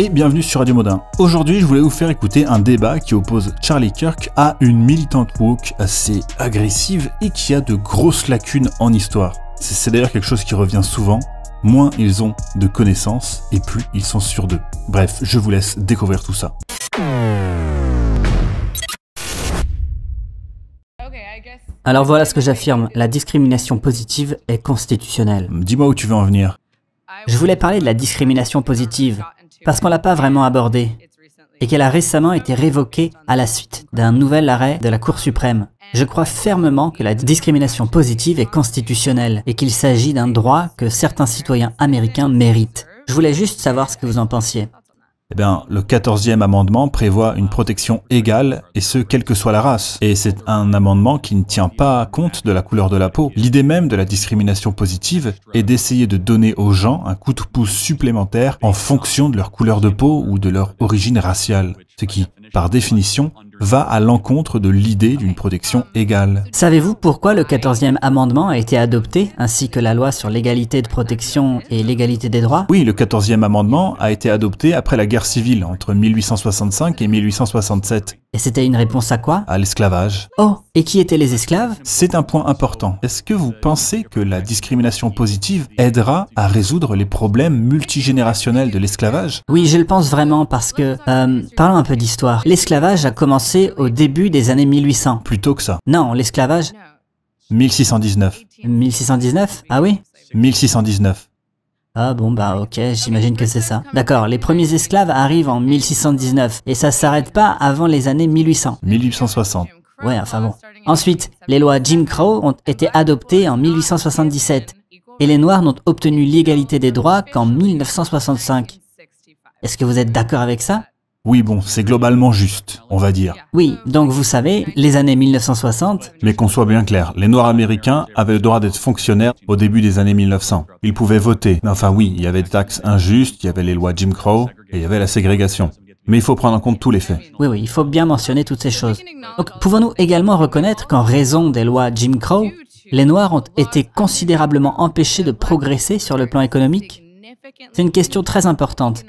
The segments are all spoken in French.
et bienvenue sur Radio Modin. Aujourd'hui, je voulais vous faire écouter un débat qui oppose Charlie Kirk à une militante woke assez agressive et qui a de grosses lacunes en histoire. C'est d'ailleurs quelque chose qui revient souvent. Moins ils ont de connaissances et plus ils sont sûrs d'eux. Bref, je vous laisse découvrir tout ça. Alors voilà ce que j'affirme, la discrimination positive est constitutionnelle. Dis-moi où tu veux en venir. Je voulais parler de la discrimination positive, parce qu'on l'a pas vraiment abordée et qu'elle a récemment été révoquée à la suite d'un nouvel arrêt de la Cour suprême. Je crois fermement que la discrimination positive est constitutionnelle et qu'il s'agit d'un droit que certains citoyens américains méritent. Je voulais juste savoir ce que vous en pensiez eh bien, le 14e amendement prévoit une protection égale, et ce, quelle que soit la race. Et c'est un amendement qui ne tient pas compte de la couleur de la peau. L'idée même de la discrimination positive est d'essayer de donner aux gens un coup de pouce supplémentaire en fonction de leur couleur de peau ou de leur origine raciale, ce qui, par définition, va à l'encontre de l'idée d'une protection égale. Savez-vous pourquoi le 14e amendement a été adopté, ainsi que la loi sur l'égalité de protection et l'égalité des droits Oui, le 14e amendement a été adopté après la guerre civile entre 1865 et 1867. Et c'était une réponse à quoi À l'esclavage. Oh, et qui étaient les esclaves C'est un point important. Est-ce que vous pensez que la discrimination positive aidera à résoudre les problèmes multigénérationnels de l'esclavage Oui, je le pense vraiment parce que... Euh, parlons un peu d'histoire. L'esclavage a commencé au début des années 1800. Plutôt que ça. Non, l'esclavage. 1619. 1619 Ah oui 1619. Ah bon bah ok, j'imagine que c'est ça. D'accord, les premiers esclaves arrivent en 1619 et ça s'arrête pas avant les années 1800. 1860. Ouais, enfin bon. Ensuite, les lois Jim Crow ont été adoptées en 1877 et les Noirs n'ont obtenu l'égalité des droits qu'en 1965. Est-ce que vous êtes d'accord avec ça oui, bon, c'est globalement juste, on va dire. Oui, donc vous savez, les années 1960... Mais qu'on soit bien clair, les Noirs américains avaient le droit d'être fonctionnaires au début des années 1900. Ils pouvaient voter. Enfin oui, il y avait des taxes injustes, il y avait les lois Jim Crow, et il y avait la ségrégation. Mais il faut prendre en compte tous les faits. Oui, oui, il faut bien mentionner toutes ces choses. Donc, pouvons-nous également reconnaître qu'en raison des lois Jim Crow, les Noirs ont été considérablement empêchés de progresser sur le plan économique C'est une question très importante.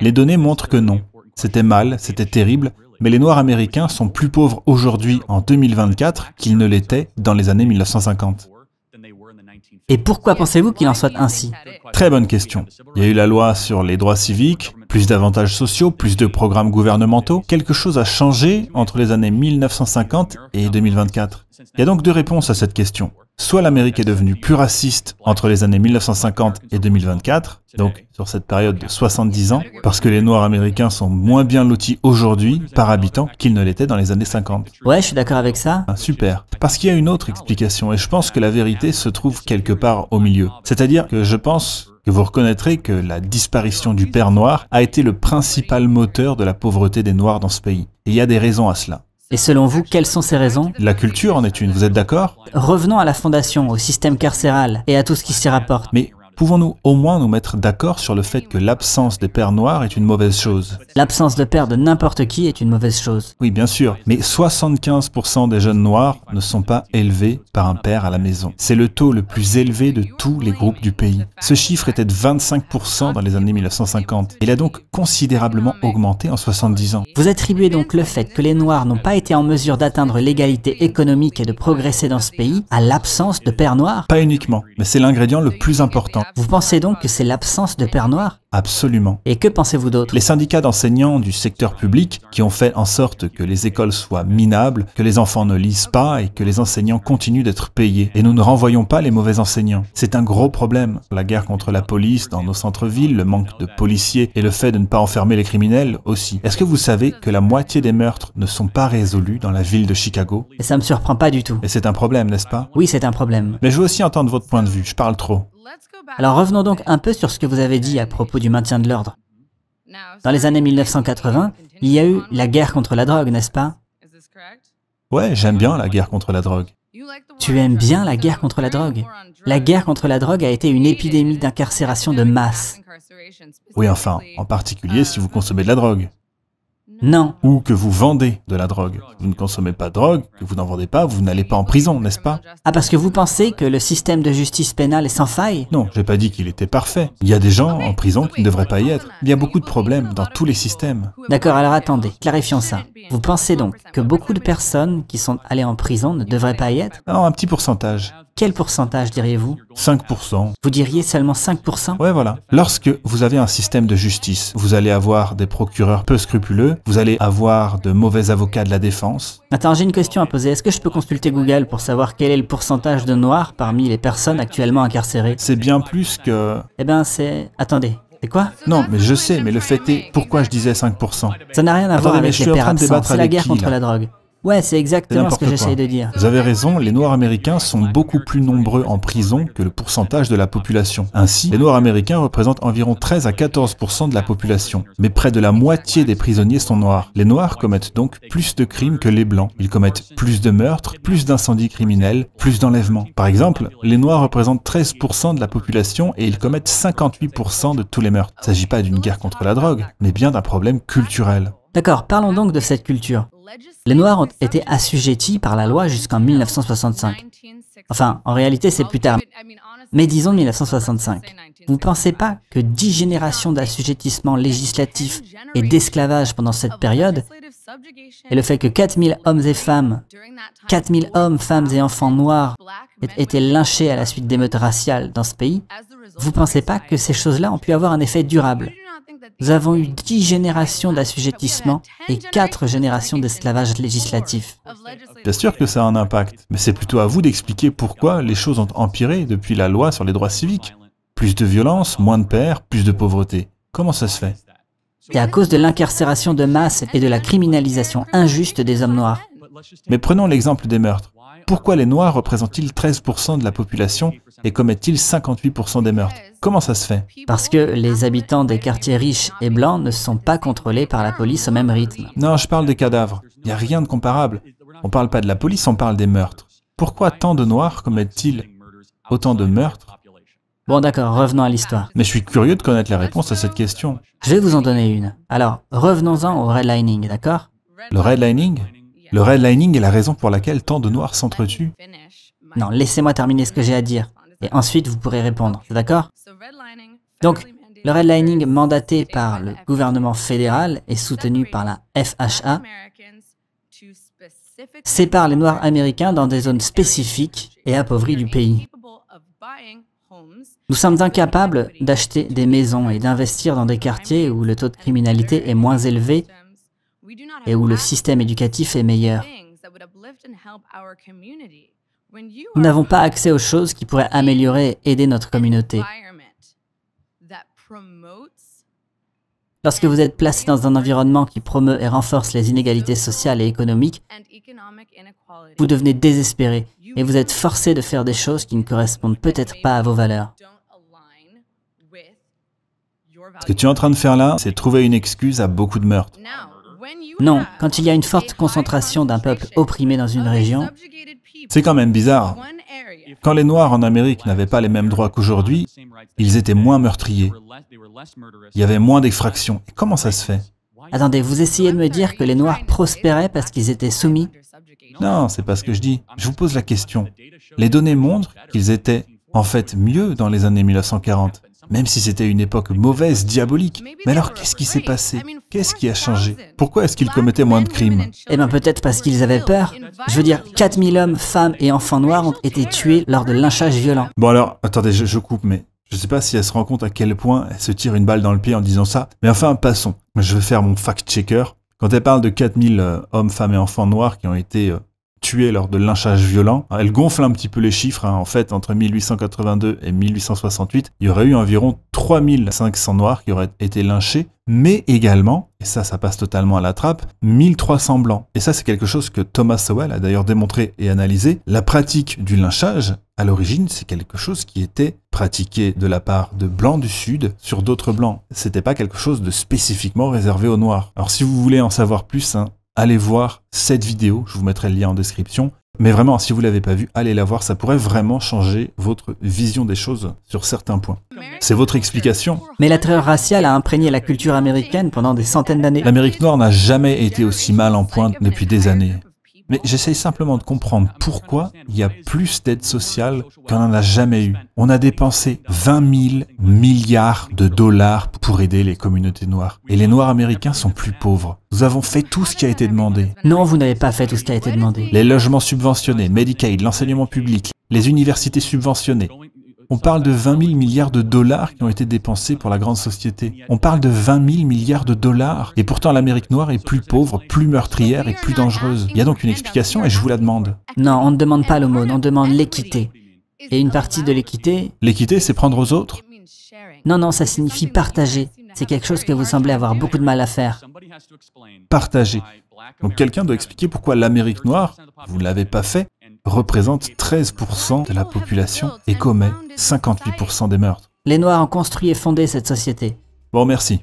Les données montrent que non. C'était mal, c'était terrible, mais les Noirs américains sont plus pauvres aujourd'hui en 2024 qu'ils ne l'étaient dans les années 1950. Et pourquoi pensez-vous qu'il en soit ainsi Très bonne question. Il y a eu la loi sur les droits civiques, plus d'avantages sociaux, plus de programmes gouvernementaux. Quelque chose a changé entre les années 1950 et 2024. Il y a donc deux réponses à cette question soit l'Amérique est devenue plus raciste entre les années 1950 et 2024, donc sur cette période de 70 ans, parce que les Noirs américains sont moins bien lotis aujourd'hui par habitant qu'ils ne l'étaient dans les années 50. Ouais, je suis d'accord avec ça. Ah, super. Parce qu'il y a une autre explication, et je pense que la vérité se trouve quelque part au milieu. C'est-à-dire que je pense que vous reconnaîtrez que la disparition du père noir a été le principal moteur de la pauvreté des Noirs dans ce pays. Et il y a des raisons à cela. Et selon vous, quelles sont ces raisons La culture en est une, vous êtes d'accord Revenons à la fondation, au système carcéral et à tout ce qui s'y rapporte. Mais pouvons-nous au moins nous mettre d'accord sur le fait que l'absence des pères noirs est une mauvaise chose L'absence de père de n'importe qui est une mauvaise chose. Oui, bien sûr, mais 75% des jeunes noirs ne sont pas élevés par un père à la maison. C'est le taux le plus élevé de tous les groupes du pays. Ce chiffre était de 25% dans les années 1950. Il a donc considérablement augmenté en 70 ans. Vous attribuez donc le fait que les noirs n'ont pas été en mesure d'atteindre l'égalité économique et de progresser dans ce pays à l'absence de pères noirs Pas uniquement, mais c'est l'ingrédient le plus important. Vous pensez donc que c'est l'absence de Père Noir Absolument. Et que pensez-vous d'autre Les syndicats d'enseignants du secteur public qui ont fait en sorte que les écoles soient minables, que les enfants ne lisent pas et que les enseignants continuent d'être payés. Et nous ne renvoyons pas les mauvais enseignants. C'est un gros problème. La guerre contre la police dans nos centres-villes, le manque de policiers et le fait de ne pas enfermer les criminels aussi. Est-ce que vous savez que la moitié des meurtres ne sont pas résolus dans la ville de Chicago Et ça me surprend pas du tout. Et c'est un problème, n'est-ce pas Oui, c'est un problème. Mais je veux aussi entendre votre point de vue. Je parle trop. Alors revenons donc un peu sur ce que vous avez dit à propos du maintien de l'ordre. Dans les années 1980, il y a eu la guerre contre la drogue, n'est-ce pas Ouais, j'aime bien la guerre contre la drogue. Tu aimes bien la guerre contre la drogue La guerre contre la drogue a été une épidémie d'incarcération de masse. Oui, enfin, en particulier si vous consommez de la drogue. Non. Ou que vous vendez de la drogue. Vous ne consommez pas de drogue, que vous n'en vendez pas, vous n'allez pas en prison, n'est-ce pas Ah, parce que vous pensez que le système de justice pénale est sans faille Non, j'ai pas dit qu'il était parfait. Il y a des gens en prison qui ne devraient pas y être. Il y a beaucoup de problèmes dans tous les systèmes. D'accord, alors attendez, clarifions ça. Vous pensez donc que beaucoup de personnes qui sont allées en prison ne devraient pas y être Non, ah, un petit pourcentage. Quel pourcentage diriez-vous 5%. Vous diriez seulement 5% Ouais, voilà. Lorsque vous avez un système de justice, vous allez avoir des procureurs peu scrupuleux, vous allez avoir de mauvais avocats de la défense. Attends, j'ai une question à poser. Est-ce que je peux consulter Google pour savoir quel est le pourcentage de noirs parmi les personnes actuellement incarcérées C'est bien plus que... Eh ben, c'est... Attendez, c'est quoi Non, mais je sais, mais le fait est, pourquoi je disais 5% Ça n'a rien à voir avec les pères absents, c'est la guerre contre la drogue. Ouais, c'est exactement ce que j'essaye de dire. Vous avez raison, les Noirs américains sont beaucoup plus nombreux en prison que le pourcentage de la population. Ainsi, les Noirs américains représentent environ 13 à 14 de la population, mais près de la moitié des prisonniers sont noirs. Les Noirs commettent donc plus de crimes que les Blancs. Ils commettent plus de meurtres, plus d'incendies criminels, plus d'enlèvements. Par exemple, les Noirs représentent 13 de la population et ils commettent 58 de tous les meurtres. Il ne s'agit pas d'une guerre contre la drogue, mais bien d'un problème culturel. D'accord, parlons donc de cette culture. Les Noirs ont été assujettis par la loi jusqu'en 1965. Enfin, en réalité, c'est plus tard. Mais disons 1965. Vous ne pensez pas que dix générations d'assujettissement législatif et d'esclavage pendant cette période, et le fait que 4000 hommes et femmes, 4000 hommes, femmes et enfants noirs étaient été lynchés à la suite d'émeutes raciales dans ce pays, vous ne pensez pas que ces choses-là ont pu avoir un effet durable nous avons eu dix générations d'assujettissement et quatre générations d'esclavage législatif. Bien sûr que ça a un impact, mais c'est plutôt à vous d'expliquer pourquoi les choses ont empiré depuis la loi sur les droits civiques. Plus de violence, moins de pères, plus de pauvreté. Comment ça se fait C'est à cause de l'incarcération de masse et de la criminalisation injuste des hommes noirs. Mais prenons l'exemple des meurtres. Pourquoi les Noirs représentent-ils 13% de la population et commettent-ils 58% des meurtres Comment ça se fait Parce que les habitants des quartiers riches et blancs ne sont pas contrôlés par la police au même rythme. Non, je parle des cadavres. Il n'y a rien de comparable. On ne parle pas de la police, on parle des meurtres. Pourquoi tant de Noirs commettent-ils autant de meurtres Bon d'accord, revenons à l'histoire. Mais je suis curieux de connaître la réponse à cette question. Je vais vous en donner une. Alors, revenons-en au redlining, d'accord Le redlining le redlining est la raison pour laquelle tant de noirs s'entretuent. Non, laissez-moi terminer ce que j'ai à dire. Et ensuite, vous pourrez répondre. d'accord Donc, le redlining mandaté par le gouvernement fédéral et soutenu par la FHA sépare les Noirs américains dans des zones spécifiques et appauvries du pays. Nous sommes incapables d'acheter des maisons et d'investir dans des quartiers où le taux de criminalité est moins élevé et où le système éducatif est meilleur. Nous n'avons pas accès aux choses qui pourraient améliorer et aider notre communauté. Lorsque vous êtes placé dans un environnement qui promeut et renforce les inégalités sociales et économiques, vous devenez désespéré et vous êtes forcé de faire des choses qui ne correspondent peut-être pas à vos valeurs. Ce que tu es en train de faire là, c'est trouver une excuse à beaucoup de meurtres. Non, quand il y a une forte concentration d'un peuple opprimé dans une région... C'est quand même bizarre. Quand les Noirs en Amérique n'avaient pas les mêmes droits qu'aujourd'hui, ils étaient moins meurtriers. Il y avait moins d'effractions. Comment ça se fait Attendez, vous essayez de me dire que les Noirs prospéraient parce qu'ils étaient soumis Non, c'est pas ce que je dis. Je vous pose la question. Les données montrent qu'ils étaient en fait mieux dans les années 1940 même si c'était une époque mauvaise, diabolique. Mais alors qu'est-ce qui s'est passé Qu'est-ce qui a changé Pourquoi est-ce qu'ils commettaient moins de crimes Eh bien peut-être parce qu'ils avaient peur. Je veux dire, 4000 hommes, femmes et enfants noirs ont été tués lors de lynchages violents. Bon alors, attendez, je, coupe, mais je sais pas si elle se rend compte à quel point elle se tire une balle dans le pied en disant ça, mais enfin, passons. Je vais faire mon fact-checker. Quand elle parle de 4000 euh, hommes, femmes et enfants noirs qui ont été euh, tués lors de lynchages violents. Elle gonfle un petit peu les chiffres. Hein. En fait, entre 1882 et 1868, il y aurait eu environ 3500 Noirs qui auraient été lynchés, mais également, et ça, ça passe totalement à la trappe, 1300 Blancs. Et ça, c'est quelque chose que Thomas Sowell a d'ailleurs démontré et analysé. La pratique du lynchage, à l'origine, c'est quelque chose qui était pratiqué de la part de Blancs du Sud sur d'autres Blancs. C'était pas quelque chose de spécifiquement réservé aux Noirs. Alors, si vous voulez en savoir plus, hein, allez voir cette vidéo. Je vous mettrai le lien en description. Mais vraiment, si vous ne l'avez pas vue, allez la voir. Ça pourrait vraiment changer votre vision des choses sur certains points. C'est votre explication. Mais la terreur raciale a imprégné la culture américaine pendant des centaines d'années. L'Amérique noire n'a jamais été aussi mal en pointe depuis des années. Mais j'essaye simplement de comprendre pourquoi il y a plus d'aide sociale qu'on n'en a jamais eu. On a dépensé 20 000 milliards de dollars pour aider les communautés noires. Et les Noirs américains sont plus pauvres. Nous avons fait tout ce qui a été demandé. Non, vous n'avez pas fait tout ce qui a été demandé. Les logements subventionnés, Medicaid, l'enseignement public, les universités subventionnées, on parle de 20 000 milliards de dollars qui ont été dépensés pour la grande société. On parle de 20 000 milliards de dollars. Et pourtant, l'Amérique noire est plus pauvre, plus meurtrière et plus dangereuse. Il y a donc une explication et je vous la demande. Non, on ne demande pas l'aumône, on demande l'équité. Et une partie de l'équité... L'équité, c'est prendre aux autres Non, non, ça signifie partager. C'est quelque chose que vous semblez avoir beaucoup de mal à faire. Partager. Donc quelqu'un doit expliquer pourquoi l'Amérique noire, vous ne l'avez pas fait, représente 13% de la population et commet 58% des meurtres. Les Noirs ont construit et fondé cette société. Bon, merci.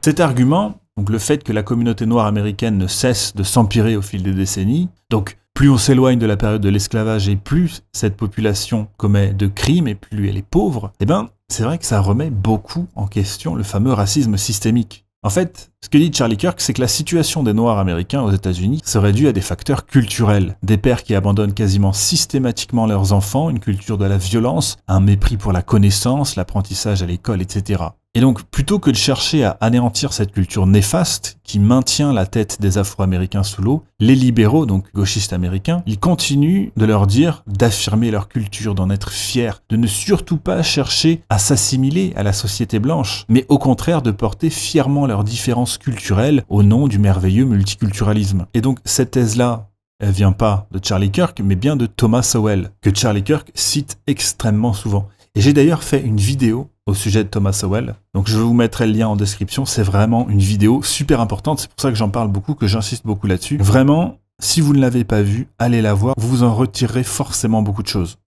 Cet argument, donc le fait que la communauté noire américaine ne cesse de s'empirer au fil des décennies, donc plus on s'éloigne de la période de l'esclavage et plus cette population commet de crimes et plus elle est pauvre, eh ben, c'est vrai que ça remet beaucoup en question le fameux racisme systémique. En fait, ce que dit Charlie Kirk, c'est que la situation des Noirs américains aux États-Unis serait due à des facteurs culturels. Des pères qui abandonnent quasiment systématiquement leurs enfants, une culture de la violence, un mépris pour la connaissance, l'apprentissage à l'école, etc. Et donc, plutôt que de chercher à anéantir cette culture néfaste qui maintient la tête des Afro-Américains sous l'eau, les libéraux, donc gauchistes américains, ils continuent de leur dire d'affirmer leur culture, d'en être fiers, de ne surtout pas chercher à s'assimiler à la société blanche, mais au contraire de porter fièrement leurs différences culturelles au nom du merveilleux multiculturalisme. Et donc, cette thèse-là, elle vient pas de Charlie Kirk, mais bien de Thomas Sowell, que Charlie Kirk cite extrêmement souvent. Et j'ai d'ailleurs fait une vidéo au sujet de Thomas Sowell. Donc je vous mettrai le lien en description. C'est vraiment une vidéo super importante. C'est pour ça que j'en parle beaucoup, que j'insiste beaucoup là-dessus. Vraiment, si vous ne l'avez pas vue, allez la voir. Vous vous en retirerez forcément beaucoup de choses.